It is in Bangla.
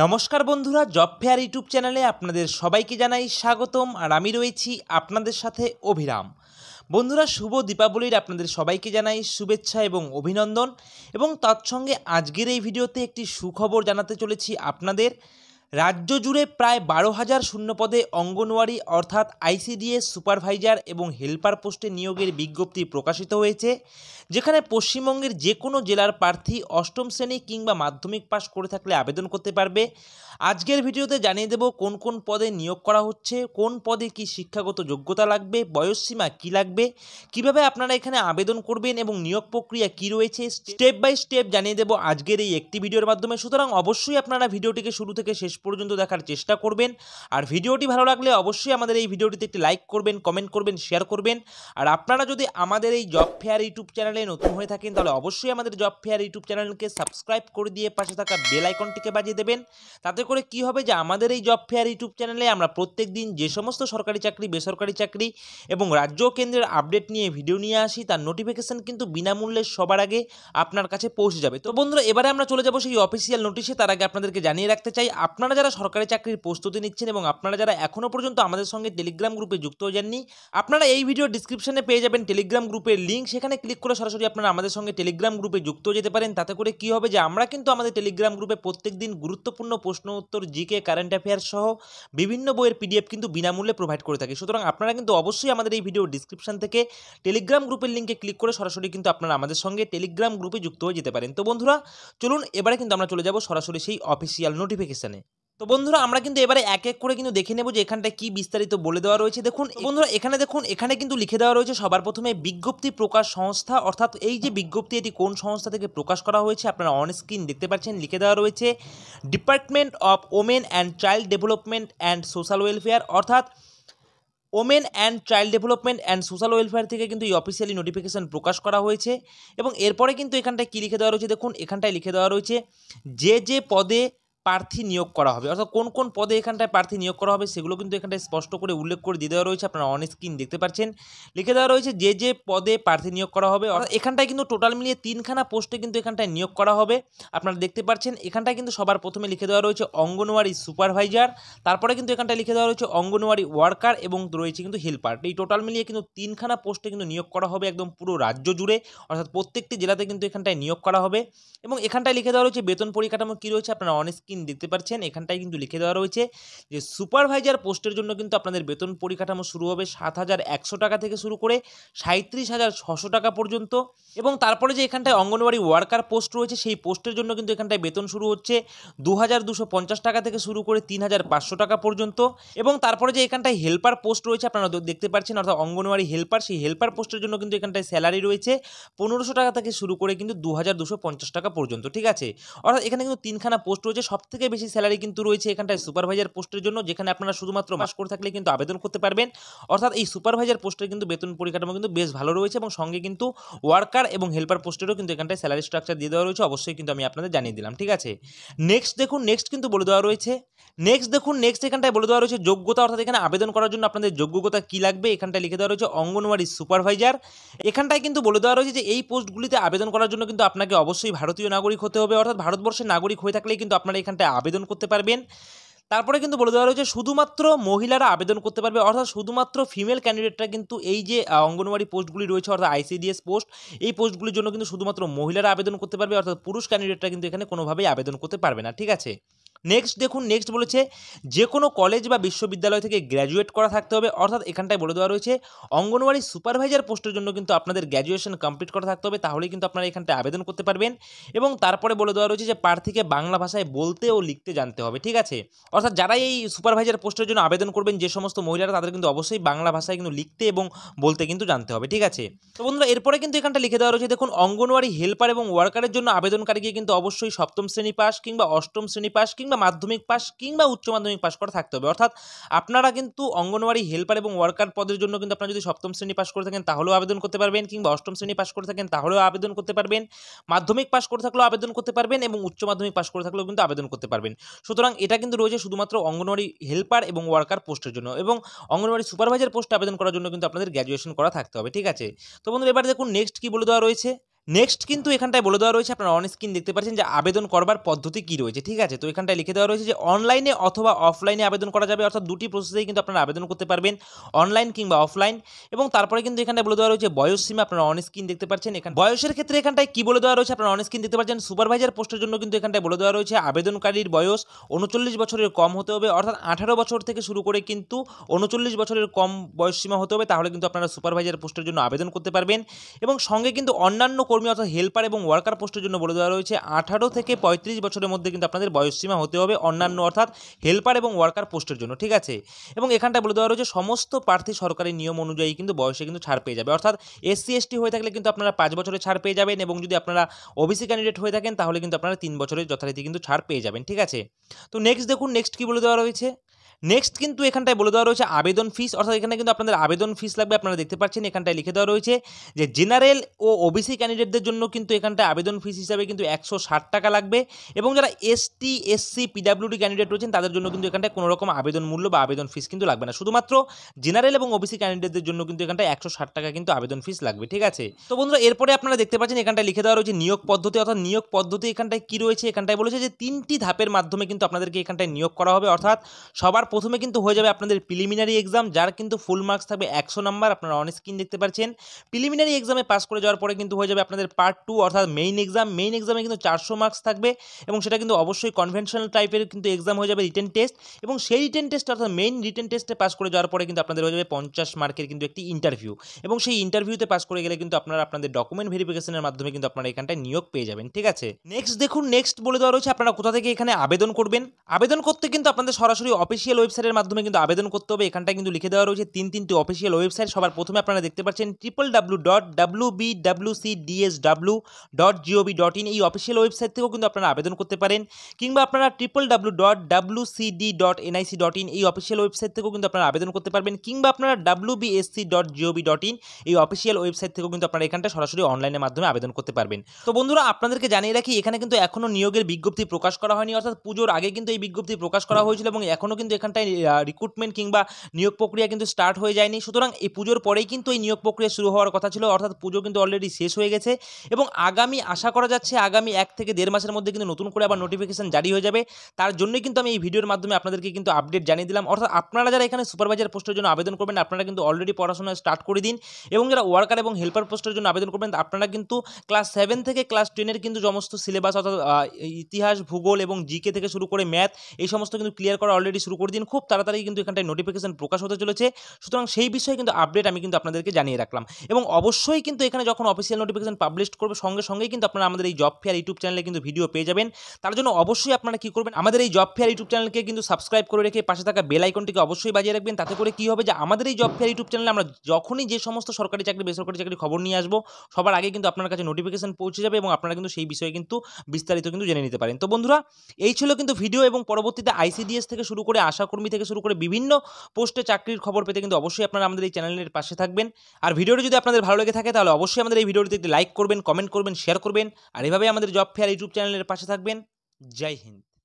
নমস্কার বন্ধুরা জব ফেয়ার ইউটিউব চ্যানেলে আপনাদের সবাইকে জানাই স্বাগতম আর আমি রয়েছি আপনাদের সাথে অভিরাম বন্ধুরা শুভ দীপাবলির আপনাদের সবাইকে জানাই শুভেচ্ছা এবং অভিনন্দন এবং তৎসঙ্গে আজকের এই ভিডিওতে একটি সুখবর জানাতে চলেছি আপনাদের রাজ্য জুড়ে প্রায় বারো হাজার শূন্যপদে অঙ্গনওয়াড়ি অর্থাৎ আইসিডিএস সুপারভাইজার এবং হেল্পার পোস্টে নিয়োগের বিজ্ঞপ্তি প্রকাশিত হয়েছে যেখানে পশ্চিমবঙ্গের যে কোনো জেলার প্রার্থী অষ্টম শ্রেণী কিংবা মাধ্যমিক পাশ করে থাকলে আবেদন করতে পারবে আজকের ভিডিওতে জানিয়ে দেব কোন কোন পদে নিয়োগ করা হচ্ছে কোন পদে কি শিক্ষাগত যোগ্যতা লাগবে বয়সসীমা কি লাগবে কিভাবে আপনারা এখানে আবেদন করবেন এবং নিয়োগ প্রক্রিয়া কি রয়েছে স্টেপ বাই স্টেপ জানিয়ে দেব আজকের এই একটি ভিডিওর মাধ্যমে সুতরাং অবশ্যই আপনারা ভিডিওটিকে শুরু থেকে শেষ পর্যন্ত দেখার চেষ্টা করবেন আর ভিডিওটি ভালো লাগলে অবশ্যই আমাদের এই ভিডিওটিতে একটি লাইক করবেন কমেন্ট করবেন শেয়ার করবেন আর আপনারা যদি আমাদের এই জব ফেয়ার ইউটিউব চ্যানেলে নতুন হয়ে থাকেন তাহলে অবশ্যই আমাদের জব ফেয়ার ইউটিউব চ্যানেলকে সাবস্ক্রাইব করে দিয়ে পাশে থাকা বেল আইকনটিকে বাজিয়ে দেবেন তাতে করে কি হবে যে আমাদের এই জব ফেয়ার ইউটিউব চ্যানেলে আমরা প্রত্যেক দিন যে সমস্ত সরকারি চাকরি বেসরকারি চাকরি এবং রাজ্য কেন্দ্রের আপডেট নিয়ে ভিডিও নিয়ে আসি তার নোটিফিকেশান কিন্তু বিনামূল্যে সবার আগে আপনার কাছে পৌঁছে যাবে তো বন্ধুরা এবারে আমরা চলে যাবো সেই অফিসিয়াল নোটিশে তার আগে আপনাদেরকে জানিয়ে রাখতে চাই আপনার আপনারা যারা সরকারি চাকরির প্রস্তুতি নিচ্ছেন এবং আপনারা যারা এখনও পর্যন্ত আমাদের সঙ্গে টেলিগ্রাম গ্রুপে যুক্ত হয়ে যাননি আপনারা এই ভিডিও ডিসক্রিপশনে পেয়ে যাবেন টেলিগ্রাম গ্রুপের লিঙ্ক সেখানে ক্লিক করে সরাসরি আপনারা আমাদের সঙ্গে টেলিগ্রাম গ্রুপে যুক্ত হয়ে যেতে পারেন তাতে করে কি হবে যে আমরা কিন্তু আমাদের টেলিগ্রাম গ্রুপে প্রত্যেক দিন গুরুত্বপূর্ণ প্রশ্ন উত্তর জিকে কারেন্ট অ্যাফেয়ার্স সহ বিভিন্ন বইয়ের পিডিএফ কিন্তু বিনামূল্যে প্রোভাইড করে থাকি সুতরাং আপনারা কিন্তু অবশ্যই আমাদের এই ভিডিও ডিসক্রিপশন থেকে টেলিগ্রাম গ্রুপের লিঙ্কে ক্লিক করে সরাসরি কিন্তু আপনারা আমাদের সঙ্গে টেলিগ্রাম গ্রুপে যুক্ত হয়ে যেতে পারেন তো বন্ধুরা চলুন এবারে কিন্তু আমরা চলে যাব সরাসরি সেই অফিসিয়াল নোটিফিকেশনে তো বন্ধুরা আমরা কিন্তু এবারে এক এক করে কিন্তু দেখে নেব যে এখানটা কি বিস্তারিত বলে দেওয়া রয়েছে দেখুন বন্ধুরা এখানে দেখুন এখানে কিন্তু লিখে দেওয়া রয়েছে সবার প্রথমে বিজ্ঞপ্তি প্রকাশ সংস্থা অর্থাৎ এই যে বিজ্ঞপ্তি এটি কোন সংস্থা থেকে প্রকাশ করা হয়েছে আপনারা অন স্ক্রিন দেখতে পাচ্ছেন লিখে দেওয়া রয়েছে department of women and child development and social welfare অর্থাৎ women and child development and social welfare থেকে কিন্তু এই অফিসিয়ালি নোটিফিকেশান প্রকাশ করা হয়েছে এবং এরপরে কিন্তু এখানটায় কী লিখে দেওয়া রয়েছে দেখুন এখানটায় লিখে দেওয়া রয়েছে যে যে পদে প্রার্থী নিয়োগ করা হবে অর্থাৎ কোন কোন পদে এখানটায় প্রার্থী নিয়োগ করা হবে সেগুলো কিন্তু এখানটায় স্পষ্ট করে উল্লেখ করে দিয়ে দেওয়া রয়েছে আপনারা অন স্ক্রিন দেখতে পাচ্ছেন লিখে দেওয়া রয়েছে যে যে পদে প্রার্থী নিয়োগ করা হবে অর্থাৎ এখানটায় কিন্তু টোটাল মিলিয়ে তিনখানা পোস্টে কিন্তু এখানটায় নিয়োগ করা হবে আপনারা দেখতে পাচ্ছেন এখানটায় কিন্তু সবার প্রথমে লিখে দেওয়া রয়েছে অঙ্গনওয়াড়ি সুপারভাইজার তারপরে কিন্তু এখানটায় লিখে দেওয়া রয়েছে অঙ্গনওয়াড়ি ওয়ার্কার এবং রয়েছে কিন্তু হেল্পার এই টোটাল মিলিয়ে কিন্তু তিনখানা পোস্টে কিন্তু নিয়োগ করা হবে একদম পুরো রাজ্য জুড়ে অর্থাৎ প্রত্যেকটি জেলাতে কিন্তু এখানটায় নিয়োগ করা হবে এবং এখানটায় লিখে দেওয়া রয়েছে বেতন পরিকাঠামো কী রয়েছে আপনারা অন স্ক্রিন স্ক্রিন দেখতে পাচ্ছেন এখানটায় কিন্তু লিখে দেওয়া রয়েছে যে সুপারভাইজার পোস্টের জন্য কিন্তু আপনাদের বেতন পরিকাঠামো শুরু হবে সাত হাজার একশো টাকা থেকে শুরু করে সাঁত্রিশ হাজার ছশো টাকা পর্যন্ত এবং তারপরে যে এখানটায় অঙ্গনওয়াড়ি ওয়ার্কার পোস্ট রয়েছে সেই পোস্টের জন্য কিন্তু এখানটায় বেতন শুরু হচ্ছে দু হাজার দুশো পঞ্চাশ টাকা থেকে শুরু করে তিন হাজার পাঁচশো টাকা পর্যন্ত এবং তারপরে যে এখানটায় হেল্পার পোস্ট রয়েছে আপনারা দেখতে পাচ্ছেন অর্থাৎ অঙ্গনওয়াড়ি হেল্পার সেই হেল্পার পোস্টের জন্য কিন্তু এখানটায় স্যালারি রয়েছে পনেরোশো টাকা থেকে শুরু করে কিন্তু দু হাজার দুশো পঞ্চাশ টাকা পর্যন্ত ঠিক আছে অর্থাৎ এখানে কিন্তু তিনখানা পোস্ট রয়েছে সব থেকে বেশি স্যালারি কিন্তু রয়েছে এখানটায় সুপারভাইজার পোস্টের জন্য যেখানে আপনারা শুধুমাত্র মাস করে থাকলে কিন্তু আবেদন করতে পারবেন অর্থাৎ এই সুপারভাইজার পোস্টের কিন্তু বেতন পরিকাঠামো কিন্তু বেশ ভালো রয়েছে এবং সঙ্গে কিন্তু ওয়ার্কার এবং হেল্পার পোস্টেরও কিন্তু এখানটায় স্যালারি স্ট্রাকচার দিয়ে দেওয়া রয়েছে অবশ্যই কিন্তু আমি আপনাদের জানিয়ে দিলাম ঠিক আছে নেক্সট দেখুন নেক্সট কিন্তু বলে দেওয়া রয়েছে নেক্সট দেখুন নেক্সট এখানটায় বলে দেওয়া রয়েছে যোগ্যতা অর্থাৎ এখানে আবেদন করার জন্য আপনাদের যোগ্যতা কী লাগবে এখানটায় লিখে দেওয়া রয়েছে অঙ্গনওয়াড়ি সুপারভাইজার এখানটায় কিন্তু বলে দেওয়া রয়েছে যে এই পোস্টগুলিতে আবেদন করার জন্য কিন্তু আপনাকে অবশ্যই ভারতীয় নাগরিক হতে হবে অর্থাৎ ভারতবর্ষের নাগরিক হয়ে থাকলেই কিন্তু আপনারা এখান সেখানটায় আবেদন করতে পারবেন তারপরে কিন্তু বলে দেওয়া রয়েছে শুধুমাত্র মহিলারা আবেদন করতে পারবে অর্থাৎ শুধুমাত্র ফিমেল ক্যান্ডিডেটরা কিন্তু এই যে অঙ্গনওয়াড়ি পোস্টগুলি রয়েছে অর্থাৎ আইসিডিএস পোস্ট এই পোস্টগুলির জন্য কিন্তু শুধুমাত্র মহিলারা আবেদন করতে পারবে অর্থাৎ পুরুষ ক্যান্ডিডেটরা কিন্তু এখানে কোনোভাবেই আবেদন করতে পারবে না ঠিক আছে নেক্সট দেখুন নেক্সট বলেছে যে কোনো কলেজ বা বিশ্ববিদ্যালয় থেকে গ্র্যাজুয়েট করা থাকতে হবে অর্থাৎ এখানটায় বলে দেওয়া রয়েছে অঙ্গনওয়াড়ি সুপারভাইজার পোস্টের জন্য কিন্তু আপনাদের গ্র্যাজুয়েশন কমপ্লিট করা থাকতে হবে তাহলেই কিন্তু আপনারা এখানটায় আবেদন করতে পারবেন এবং তারপরে বলে দেওয়া রয়েছে যে প্রার্থীকে বাংলা ভাষায় বলতে ও লিখতে জানতে হবে ঠিক আছে অর্থাৎ যারা এই সুপারভাইজার পোস্টের জন্য আবেদন করবেন যে সমস্ত মহিলারা তাদের কিন্তু অবশ্যই বাংলা ভাষায় কিন্তু লিখতে এবং বলতে কিন্তু জানতে হবে ঠিক আছে তো বন্ধুরা এরপরে কিন্তু এখানটা লিখে দেওয়া রয়েছে দেখুন অঙ্গনওয়াড়ি হেল্পার এবং ওয়ার্কারের জন্য আবেদনকারীকে কিন্তু অবশ্যই সপ্তম শ্রেণী পাস কিংবা অষ্টম শ্রেণী পাস কিংবা কিংবা মাধ্যমিক পাস কিংবা উচ্চ মাধ্যমিক পাস করে থাকতে হবে অর্থাৎ আপনারা কিন্তু অঙ্গনওয়াড়ি হেল্পার এবং ওয়ার্কার পদের জন্য কিন্তু আপনারা যদি সপ্তম শ্রেণী পাস করে থাকেন তাহলেও আবেদন করতে পারবেন কিংবা অষ্টম শ্রেণী পাস করে থাকেন তাহলেও আবেদন করতে পারবেন মাধ্যমিক পাস করে থাকলেও আবেদন করতে পারবেন এবং উচ্চ মাধ্যমিক পাস করে থাকলেও কিন্তু আবেদন করতে পারবেন সুতরাং এটা কিন্তু রয়েছে শুধুমাত্র অঙ্গনওয়াড়ি হেল্পার এবং ওয়ার্কার পোস্টের জন্য এবং অঙ্গনওয়াড়ি সুপারভাইজার পোস্টে আবেদন করার জন্য কিন্তু আপনাদের গ্র্যাজুয়েশন করা থাকতে হবে ঠিক আছে তো বন্ধুরা এবার দেখুন নেক্সট কি বলে দেওয়া রয়েছে নেক্সট কিন্তু এখানটায় বলে দেওয়া রয়েছে আপনারা অন স্ক্রিন দেখতে পাচ্ছেন যে আবেদন করবার পদ্ধতি কী রয়েছে ঠিক আছে তো এখানটায় লিখে দেওয়া রয়েছে যে অনলাইনে অথবা অফলাইনে আবেদন করা যাবে অর্থাৎ দুটি প্রসেসেই কিন্তু আপনারা আবেদন করতে পারবেন অনলাইন কিংবা অফলাইন এবং তারপরে কিন্তু এখানটায় বলে দেওয়া রয়েছে বয়স সীমা আপনারা অন স্ক্রিন দেখতে পাচ্ছেন এখানে বয়সের ক্ষেত্রে এখানটায় কী বলে দেওয়া রয়েছে আপনারা অন স্ক্রিন দেখতে পাচ্ছেন সুপারভাইজার পোস্টের জন্য কিন্তু এখানটায় বলে দেওয়া রয়েছে আবেদনকারীর বয়স উনচল্লিশ বছরের কম হতে হবে অর্থাৎ আঠারো বছর থেকে শুরু করে কিন্তু উনচল্লিশ বছরের কম বয়স সীমা হতে হবে তাহলে কিন্তু আপনারা সুপারভাইজার পোস্টের জন্য আবেদন করতে পারবেন এবং সঙ্গে কিন্তু অন্যান্য কর্মী অর্থাৎ হেল্পার এবং ওয়ার্কার পোস্টের জন্য বলে দেওয়া রয়েছে আঠারো থেকে পঁয়ত্রিশ বছরের মধ্যে কিন্তু আপনাদের বয়সসীমা হতে হবে অন্যান্য অর্থাৎ হেল্পার এবং ওয়ার্কার পোস্টের জন্য ঠিক আছে এবং এখানটা বলে দেওয়া রয়েছে সমস্ত প্রার্থী সরকারি নিয়ম অনুযায়ী কিন্তু বয়সে কিন্তু ছাড় পেয়ে যাবে অর্থাৎ এসসি এসটি হয়ে থাকলে কিন্তু আপনারা পাঁচ বছরে ছাড় পেয়ে যাবেন এবং যদি আপনারা ওবিসি ক্যান্ডিডেট হয়ে থাকেন তাহলে কিন্তু আপনারা তিন বছরের যথারীতি কিন্তু ছাড় পেয়ে যাবেন ঠিক আছে তো নেক্সট দেখুন নেক্সট কী বলে দেওয়া রয়েছে নেক্সট কিন্তু এখানটায় বলে দেওয়া রয়েছে আবেদন ফিস অর্থাৎ এখানে কিন্তু আপনাদের আবেদন ফিস লাগবে আপনারা দেখতে পাচ্ছেন এখানটায় লিখে দেওয়া রয়েছে যে জেনারেল ও ওবিসি ক্যান্ডিডেটদের জন্য কিন্তু এখানটায় আবেদন ফিস হিসাবে কিন্তু একশো টাকা লাগবে এবং যারা এসটি এসসি পিডাব্লিউডি ক্যান্ডিডেট রয়েছেন তাদের জন্য কিন্তু এখানটায় কোনো রকম আবেদন মূল্য বা আবেদন ফিস কিন্তু লাগবে না শুধুমাত্র জেনারেল এবং ওবিসি ক্যান্ডিডেটদের জন্য কিন্তু এখানটায় একশো টাকা কিন্তু আবেদন ফিস লাগবে ঠিক আছে তো বন্ধুরা এরপরে আপনারা দেখতে পাচ্ছেন এখানটায় লিখে দেওয়া রয়েছে নিয়োগ পদ্ধতি অর্থাৎ নিয়োগ পদ্ধতি এখানটায় কী রয়েছে এখানটায় বলেছে যে তিনটি ধাপের মাধ্যমে কিন্তু আপনাদেরকে এখানটায় নিয়োগ করা হবে অর্থাৎ সবার সবার প্রথমে কিন্তু হয়ে যাবে আপনাদের প্রিলিমিনারি এক্সাম যার কিন্তু ফুল মার্কস থাকবে একশো নাম্বার আপনারা অন স্ক্রিন দেখতে পাচ্ছেন প্রিলিমিনারি এক্সামে পাস করে যাওয়ার পরে কিন্তু হয়ে যাবে আপনাদের পার্ট টু অর্থাৎ মেইন এক্সাম মেইন এক্সামে কিন্তু চারশো মার্কস থাকবে এবং সেটা কিন্তু অবশ্যই কনভেনশনাল টাইপের কিন্তু এক্সাম হয়ে যাবে রিটেন টেস্ট এবং সেই রিটেন টেস্ট অর্থাৎ মেইন রিটেন টেস্টে পাস করে যাওয়ার পরে কিন্তু আপনাদের হয়ে যাবে পঞ্চাশ মার্কের কিন্তু একটি ইন্টারভিউ এবং সেই ইন্টারভিউতে পাস করে গেলে কিন্তু আপনারা আপনাদের ডকুমেন্ট ভেরিফিকেশনের মাধ্যমে কিন্তু আপনারা এখানটায় নিয়োগ পেয়ে যাবেন ঠিক আছে নেক্সট দেখুন নেক্সট বলে দেওয়া রয়েছে আপনারা কোথা থেকে এখানে আবেদন করবেন আবেদন করতে কিন্তু আপনাদের সরাসরি অফিসিয়াল অফিসিয়াল ওয়েবসাইটের মাধ্যমে কিন্তু আবেদন করতে হবে এখানটায় কিন্তু লিখে দেওয়া রয়েছে তিন তিনটি অফিসিয়াল ওয়েবসাইট সবার প্রথমে আপনারা দেখতে পাচ্ছেন triple W dot W B W C W dot GOV dot in এই অফিসিয়াল ওয়েবসাইট থেকেও কিন্তু আপনারা আবেদন করতে পারেন কিংবা আপনারা triple W dot W C D dot NIC dot in এই অফিসিয়াল ওয়েবসাইট থেকেও কিন্তু আপনারা আবেদন করতে পারবেন কিংবা আপনারা W BSC dot GOV dot in এই অফিসিয়াল ওয়েবসাইট থেকেও কিন্তু আপনারা এখানটা সরাসরি অনলাইনের মাধ্যমে আবেদন করতে পারবেন তো বন্ধুরা আপনাদেরকে জানিয়ে রাখি এখানে কিন্তু এখনও নিয়োগের বিজ্ঞপ্তি প্রকাশ করা হয়নি অর্থাৎ পুজোর আগে কিন্তু এই বিজ্ঞপ্তি প্রকাশ করা হয়েছিল এবং এখনও কিন্তু এখানে এখানটায় রিক্রুটমেন্ট কিংবা নিয়োগ প্রক্রিয়া কিন্তু স্টার্ট হয়ে যায়নি সুতরাং এই পুজোর পরেই কিন্তু এই নিয়োগ প্রক্রিয়া শুরু হওয়ার কথা ছিল অর্থাৎ পুজো কিন্তু অলরেডি শেষ হয়ে গেছে এবং আগামী আশা করা যাচ্ছে আগামী এক থেকে দেড় মাসের মধ্যে কিন্তু নতুন করে আবার নোটিফিকেশান জারি হয়ে যাবে তার জন্যই কিন্তু আমি এই ভিডিওর মাধ্যমে আপনাদেরকে কিন্তু আপডেট জানিয়ে দিলাম অর্থাৎ আপনারা যারা এখানে সুপারভাইজার পোস্টের জন্য আবেদন করবেন আপনারা কিন্তু অলরেডি পড়াশোনা স্টার্ট করে দিন এবং যারা ওয়ার্কার এবং হেল্পার পোস্টের জন্য আবেদন করবেন আপনারা কিন্তু ক্লাস সেভেন থেকে ক্লাস টেনের কিন্তু সমস্ত সিলেবাস অর্থাৎ ইতিহাস ভূগোল এবং জিকে থেকে শুরু করে ম্যাথ এই সমস্ত কিন্তু ক্লিয়ার করা অলরেডি শুরু করে দিন খুব তাড়াতাড়ি কিন্তু এখানটায় নোটিফিকেশান প্রকাশ হতে চলেছে সুতরাং সেই বিষয়ে কিন্তু আপডেট আমি কিন্তু আপনাদেরকে জানিয়ে রাখলাম এবং অবশ্যই কিন্তু এখানে যখন অফিসিয়াল নোটিফিকেশান পাবলিশ করবে সঙ্গে সঙ্গেই কিন্তু আপনারা আমাদের এই জব ফেয়ার ইউটিউব চ্যানেলে কিন্তু ভিডিও পেয়ে যাবেন তার জন্য অবশ্যই আপনারা কি করবেন আমাদের এই জব ফেয়ার ইউটিউব চ্যানেলকে কিন্তু সাবস্ক্রাইব করে রেখে পাশে থাকা বেল আইকনটিকে অবশ্যই বাজিয়ে রাখবেন তাতে করে কি হবে যে আমাদের এই জব ফেয়ার ইউটিউব চ্যানেলে আমরা যখনই যে সমস্ত সরকারি চাকরি বেসরকারি চাকরি খবর নিয়ে আসবো সবার আগে কিন্তু আপনার কাছে নোটিফিকেশান পৌঁছে যাবে এবং আপনারা কিন্তু সেই বিষয়ে কিন্তু বিস্তারিত কিন্তু জেনে নিতে পারেন তো বন্ধুরা এই ছিল কিন্তু ভিডিও এবং পরবর্তীতে আইসিডিএস থেকে শুরু করে আসা আশাকর্মী থেকে শুরু করে বিভিন্ন পোস্টে চাকরির খবর পেতে কিন্তু অবশ্যই আপনারা আমাদের এই চ্যানেলের পাশে থাকবেন আর ভিডিওটি যদি আপনাদের ভালো লেগে থাকে তাহলে অবশ্যই আমাদের এই ভিডিওটিতে একটি লাইক করবেন কমেন্ট করবেন শেয়ার করবেন আর এভাবে আমাদের জব ফেয়ার ইউটিউব চ্যানেলের পাশে থাকবেন জয় হিন্দ